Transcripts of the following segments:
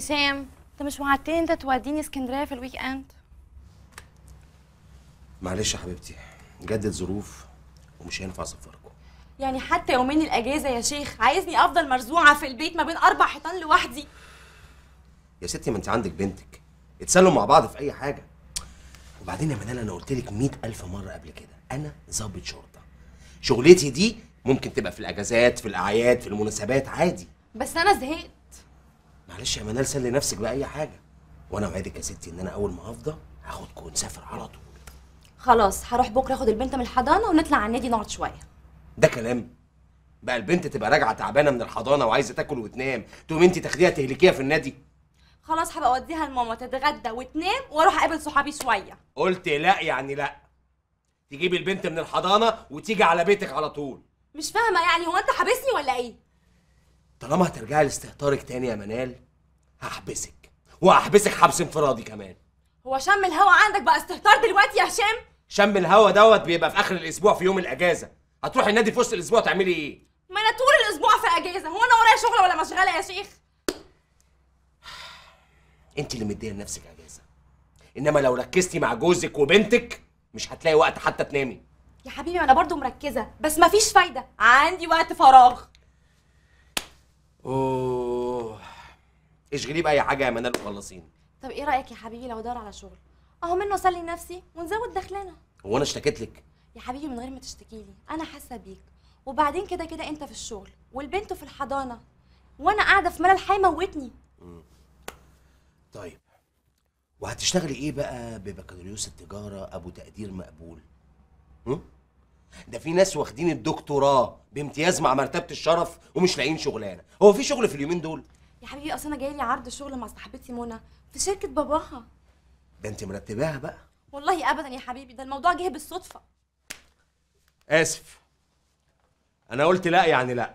حسام انت مش وعدتني انت توديني اسكندريه في الويك اند معلش يا حبيبتي جدد ظروف ومش هينفع اسفركم يعني حتى يومين الاجازه يا شيخ عايزني افضل مرزوعه في البيت ما بين اربع حيطان لوحدي يا ستي ما انت عندك بنتك اتسلوا مع بعض في اي حاجه وبعدين يا منال انا قلت لك ألف مره قبل كده انا ظابط شرطه شغلتي دي ممكن تبقى في الاجازات في الاعياد في المناسبات عادي بس انا زهقت معلش يا منال سلي نفسك باي حاجه وانا اوعدك يا ستي ان انا اول ما افضى هاخدكم ونسافر على طول خلاص هروح بكره اخد البنت من الحضانه ونطلع على النادي نقعد شويه ده كلام بقى البنت تبقى راجعه تعبانه من الحضانه وعايزه تاكل وتنام تقومي انت تاخديها تهلكيها في النادي خلاص هبقى اوديها لماما تتغدى وتنام واروح اقابل صحابي شويه قلت لا يعني لا تجيبي البنت من الحضانه وتيجي على بيتك على طول مش فاهمه يعني هو انت حابسني ولا ايه طالما هترجعي لاستهتارك تاني يا منال هحبسك وهحبسك حبس انفرادي كمان هو شم الهوا عندك بقى استهتار دلوقتي يا هشام شم الهوا دوت بيبقى في اخر الاسبوع في يوم الاجازه هتروحي النادي في وسط الاسبوع تعملي ايه ما انا طول الاسبوع في اجازه هو انا ورايا شغل ولا مشغله يا شيخ انت اللي مديه لنفسك اجازه انما لو ركزتي مع جوزك وبنتك مش هتلاقي وقت حتى تنامي يا حبيبي انا برضو مركزه بس مفيش فايده عندي وقت فراغ اوه اشغليه باي حاجه يا منال وخلصين طب ايه رايك يا حبيبي لو دور على شغل اهو منه اسلي نفسي ونزود دخلنا هو انا اشتكيت لك يا حبيبي من غير ما تشتكي لي انا حاسه بيك وبعدين كده كده انت في الشغل والبنت في الحضانه وانا قاعده في ملل هيموتني طيب وهتشتغلي ايه بقى ببكالوريوس التجاره ابو تقدير مقبول هم؟ ده في ناس واخدين الدكتوراه بامتياز مع مرتبه الشرف ومش لاقيين شغلانه هو في شغل في اليومين دول يا حبيبي اصل انا جاي لي عرض شغل مع صاحبتي منى في شركه باباها ده انت مرتباها بقى والله ابدا يا حبيبي ده الموضوع جه بالصدفه اسف انا قلت لا يعني لا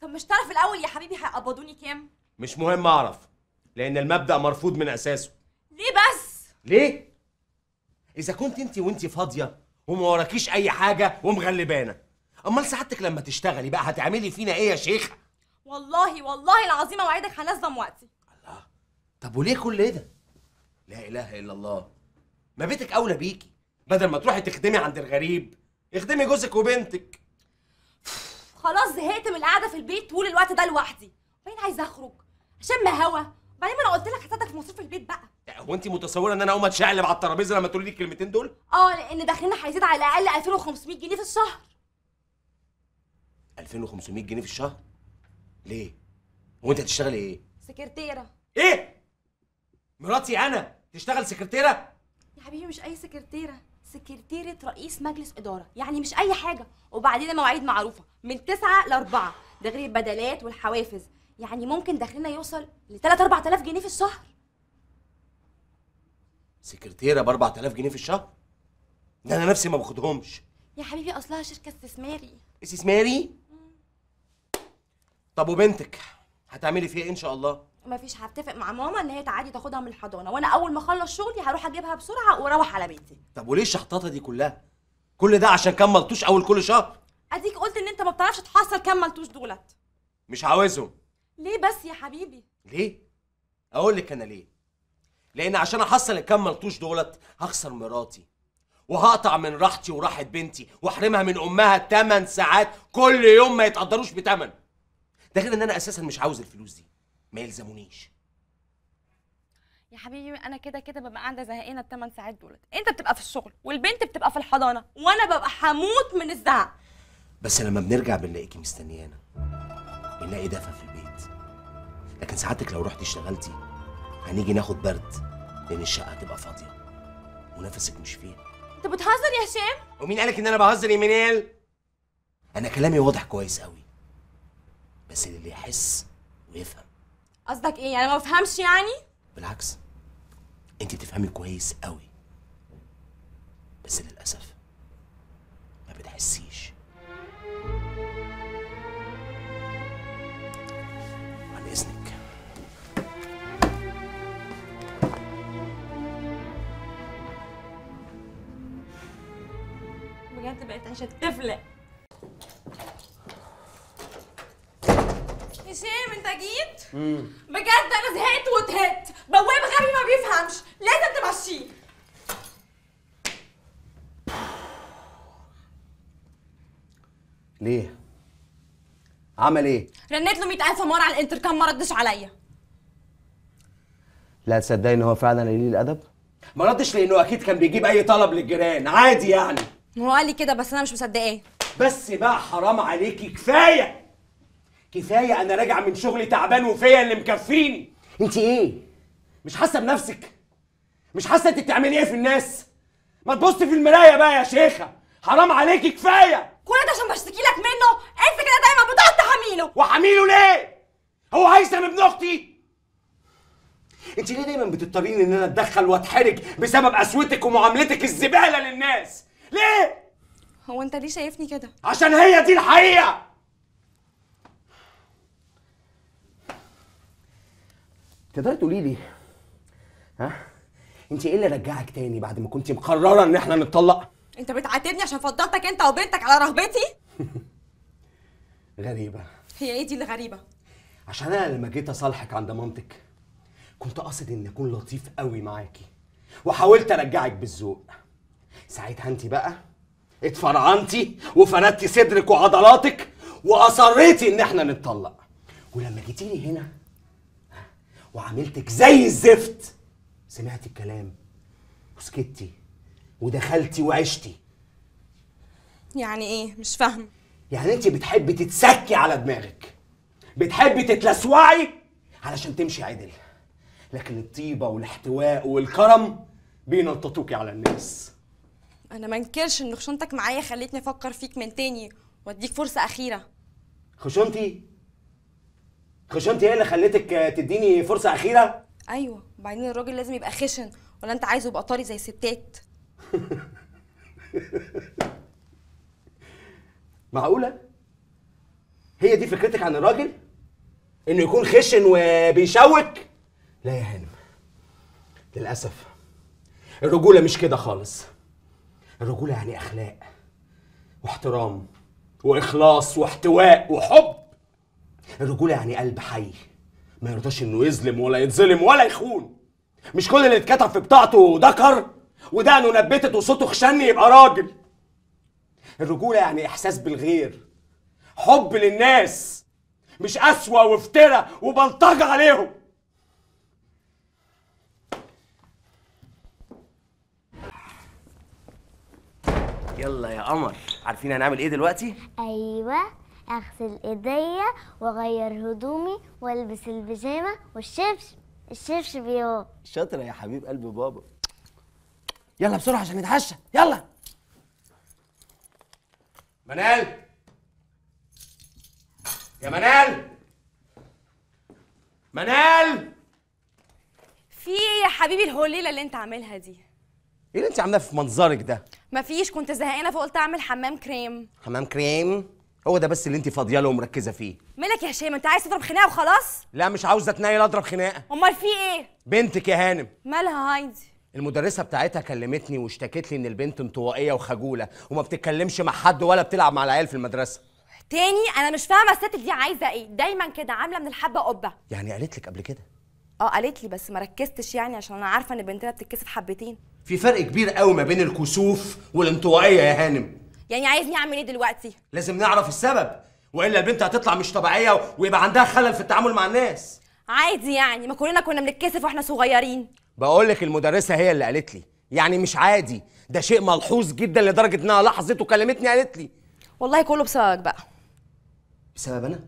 طب مش تعرف الاول يا حبيبي هيقبضوني كام مش مهم اعرف لان المبدا مرفوض من اساسه ليه بس ليه اذا كنت انت وانت فاضيه وما وراكيش اي حاجه ومغلبانه امال سعادتك لما تشتغلي بقى هتعملي فينا ايه يا شيخه والله والله العظيم اوعدك هنظم وقتي الله طب وليه كل ده لا اله الا الله ما بيتك اولى بيكي بدل ما تروحي تخدمي عند الغريب اخدمي جوزك وبنتك خلاص زهقت من القعده في البيت طول الوقت ده لوحدي فين عايزه اخرج ما هوا بعدين ما انا قلت لك هساعدك في مصروف البيت بقى هو انت متصوره ان انا اقوم اتشقلب على الترابيزه لما تقولي لي الكلمتين دول اه لان دخلنا هيزيد على الاقل 2500 جنيه في الشهر 2500 جنيه في الشهر ليه هو انت هتشتغلي ايه سكرتيره ايه مراتي انا تشتغل سكرتيره يا حبيبي مش اي سكرتيره سكرتيره رئيس مجلس اداره يعني مش اي حاجه وبعدين المواعيد معروفه من 9 ل 4 ده غير البدلات والحوافز يعني ممكن دخلنا يوصل ل 3 4000 جنيه في الشهر سكرتيره ب 4000 جنيه في الشهر ده انا نفسي ما باخدهمش يا حبيبي اصلها شركه استثماري استثماري طب وبنتك هتعملي فيها ايه ان شاء الله مفيش هتفق مع ماما ان هي تعادي تاخدها من الحضانه وانا اول ما اخلص شغلي هروح اجيبها بسرعه واروح على بيتي طب وليه الشحطاطه دي كلها كل ده عشان كان ملطوش اول كل شهر اديك قلت ان انت ما بتعرفش تحصل كام ملتوش دولت مش عاوزهم ليه بس يا حبيبي ليه اقول لك انا ليه لان عشان احصل الكام ملتوش دولت هخسر مراتي وهقطع من راحتي وراحه بنتي واحرمها من امها 8 ساعات كل يوم ما يتقدروش بتمن ده غير ان انا اساسا مش عاوز الفلوس دي ما يلزمونيش يا حبيبي انا كده كده ببقى قاعده زهقانه الثمان ساعات دولت انت بتبقى في الشغل والبنت بتبقى في الحضانه وانا ببقى هموت من الزهق بس لما بنرجع بنلاقيكي مستنيانا بنلاقي دفى في البيت لكن سعادتك لو رحتي اشتغلتي هنيجي ناخد برد لان الشقه هتبقى فاضيه ونفسك مش فيها انت بتهزر يا هشام ومين قالك ان انا بهزر يا منال انا كلامي واضح كويس قوي بس اللي يحس ويفهم قصدك ايه انا يعني ما بفهمش يعني بالعكس انت بتفهمي كويس قوي بس للاسف ما بتحسيش حياتها عشان تفلق هشام انت جيت؟ بجد انا زهقت وتهت بواب غبي ما بيفهمش لازم تمشيه ليه؟ عمل ايه؟ رنيت له 100000 مره على الانتركام ما ردش عليا لا تصدقي ان هو فعلا قليل الادب؟ ما ردش لانه اكيد كان بيجيب اي طلب للجيران عادي يعني هو قال لي كده بس انا مش مصدقاه بس بقى حرام عليكي كفايه كفايه انا راجع من شغلي تعبان وفيا اللي مكفيني انت ايه مش حاسه بنفسك مش حاسه انت بتعملي ايه في الناس ما تبصي في المرايه بقى يا شيخه حرام عليكي كفايه كل ده عشان بشتكي لك منه انت كده دايما بتقعد تحميله وحميله ليه هو هيثم ابن اختي انت ليه دايما بتضطريني ان انا اتدخل واتحرج بسبب قسوتك ومعاملتك الزباله للناس ليه هو انت ليه شايفني كده عشان هي دي الحقيقه تقدري تقولي لي ها انت ايه اللي رجعك تاني بعد ما كنت مقرره ان احنا نتطلق انت بتعاتبني عشان فضلتك انت وبنتك على رهبتي غريبه هي ايه دي اللي غريبه عشان انا لما جيت اصالحك عند مامتك كنت قاصد اني اكون لطيف قوي معاكي وحاولت ارجعك بالذوق ساعتها انت بقى اتفرعنتي وفردتي صدرك وعضلاتك واصريتي ان احنا نتطلق ولما جيتيلي هنا وعملتك زي الزفت سمعتي الكلام وسكتي ودخلتي وعشتي يعني ايه مش فاهم يعني انت بتحبي تتسكي على دماغك بتحبي تتلسوعي علشان تمشي عدل لكن الطيبه والاحتواء والكرم بينططوكي على الناس انا ما انكرش ان خشونتك معايا خلتني افكر فيك من تاني واديك فرصه اخيره خشونتي خشونتي هي اللي خلتك تديني فرصه اخيره ايوه وبعدين الراجل لازم يبقى خشن ولا انت عايزه يبقى طري زي الستات معقوله هي دي فكرتك عن الراجل انه يكون خشن وبيشوك لا يا هانم للاسف الرجوله مش كده خالص الرجوله يعني اخلاق واحترام واخلاص واحتواء وحب الرجوله يعني قلب حي ما يرضاش انه يظلم ولا يتظلم ولا يخون مش كل اللي اتكتب في بتاعته ذكر ودقنه نبتت وصوته خشن يبقى راجل الرجوله يعني احساس بالغير حب للناس مش قسوه وفترة وبلطجه عليهم يلا يا قمر عارفين هنعمل ايه دلوقتي ايوه اغسل ايديا واغير هدومي والبس البيجامه والشبش الشبش بيو شاطره يا حبيب قلب بابا يلا بسرعه عشان نتعشى يلا منال يا منال منال في ايه يا حبيبي الهوليله اللي انت عاملها دي ايه اللي انت عاملاه في منظرك ده مفيش كنت زهقانه فقلت اعمل حمام كريم حمام كريم هو ده بس اللي انت فاضيه له ومركزه فيه مالك يا هشام انت عايز تضرب خناقه وخلاص لا مش عاوزه اتنيل اضرب خناقه امال في ايه بنتك يا هانم مالها هايدي المدرسه بتاعتها كلمتني واشتكت لي ان البنت انطوائيه وخجوله وما بتتكلمش مع حد ولا بتلعب مع العيال في المدرسه تاني انا مش فاهمه الست دي عايزه ايه دايما كده عامله من الحبه قبه يعني قالت لك قبل كده اه قالت لي بس ما ركزتش يعني عشان انا عارفه ان بنتنا بتتكسف حبتين في فرق كبير قوي ما بين الكسوف والانطوائيه يا هانم يعني عايزني اعمل ايه دلوقتي لازم نعرف السبب والا البنت هتطلع مش طبيعيه ويبقى عندها خلل في التعامل مع الناس عادي يعني ما كلنا كنا بنتكسف واحنا صغيرين بقول لك المدرسه هي اللي قالت لي يعني مش عادي ده شيء ملحوظ جدا لدرجه انها لاحظت وكلمتني قالت لي والله كله بسببك بقى بسبب انا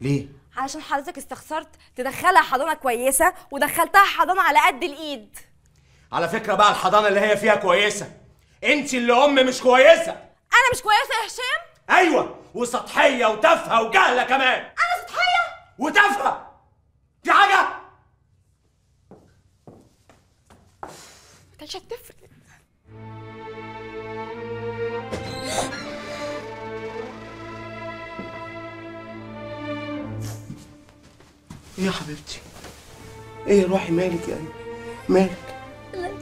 ليه علشان حضرتك استخسرت تدخلها حضانه كويسه ودخلتها حضانه على قد الايد على فكره بقى الحضانه اللي هي فيها كويسه انت اللي ام مش كويسه انا مش كويسه يا هشام ايوه وسطحيه وتافهه وجهله كمان انا سطحيه وتافهه في حاجه ما هتفرق ايه يا حبيبتي ايه يا روحي مالك يعني مالك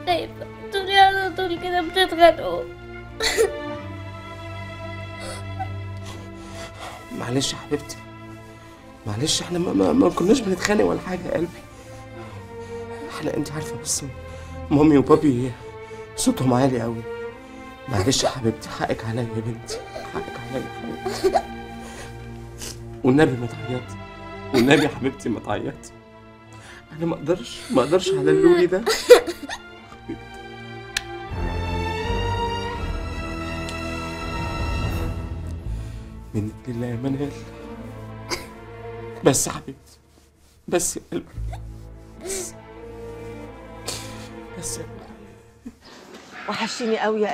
خايفة انتوا على طول كده بتتخانقوا معلش يا حبيبتي معلش احنا ما, ما, ما كناش بنتخانق ولا حاجة يا قلبي احنا انت عارفة بس مامي وبابي صوتهم عالي قوي معلش يا حبيبتي حقك عليا يا بنتي حقك عليا يا حبيبتي والنبي ما تعيطي والنبي يا حبيبتي ما تعيطي انا ما اقدرش ما اقدرش على اللولي ده منك لله يا منال بس حبيبتي بس يا قلبي بس, بس يا قلبي وحشيني قوي يا